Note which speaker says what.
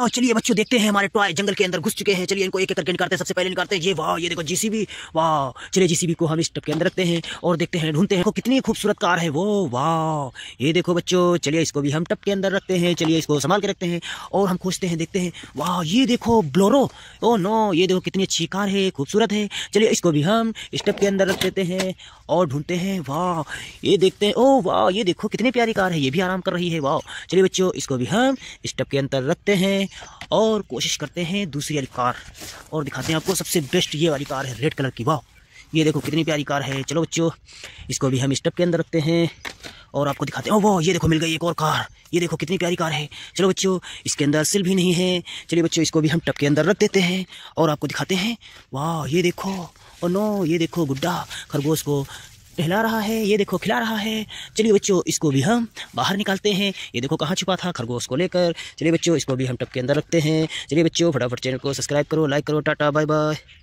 Speaker 1: और हाँ, चलिए बच्चों देखते हैं हमारे टॉय जंगल के अंदर घुस चुके हैं चलिए इनको एक एक करके निकालते हैं सबसे पहले निकालते हैं ये वाह ये देखो जीसीबी वाह चलिए जीसीबी को हम इस टप के अंदर रखते हैं और देखते हैं ढूंढते हैं कितनी खूबसूरत कार है वो वाह ये देखो बच्चों चलिए इसको भी हम टप के अंदर रखते हैं चलिए इसको संभाल के रखते हैं और हम खोजते हैं देखते हैं वाह ये देखो ब्लोरो ओ नो ये देखो कितनी अच्छी कार है खूबसूरत है चलिए इसको भी हम इस टप के अंदर रख देते हैं और ढूंढते हैं वाह ये देखते हैं ओ वाह ये देखो कितनी प्यारी कार है ये भी आराम कर रही है वाह चलिए बच्चों इसको भी हम इस टप के अंदर रखते हैं और कोशिश करते हैं दूसरी वाली कार और दिखाते हैं आपको सबसे बेस्ट ये वाली कार है रेड कलर की वाह ये देखो कितनी प्यारी कार है चलो बच्चों इसको भी हम स्टेप के अंदर रखते हैं और आपको दिखाते हैं वो ये देखो मिल गई एक और कार ये देखो कितनी प्यारी कार है चलो बच्चों इसके अंदर सिल भी नहीं है चलिए बच्चों इसको भी हम टप के अंदर रख देते हैं और आपको दिखाते हैं वाह ये देखो और नो ये देखो गुड्डा खरगोश को टहला रहा है ये देखो खिला रहा है चलिए बच्चों इसको भी हम बाहर निकालते हैं ये देखो कहाँ छुपा था खरगोश को लेकर चलिए बच्चों इसको भी हम टप के अंदर रखते हैं चलिए बच्चों फटाफट चैनल को सब्सक्राइब करो लाइक करो टाटा बाय बाय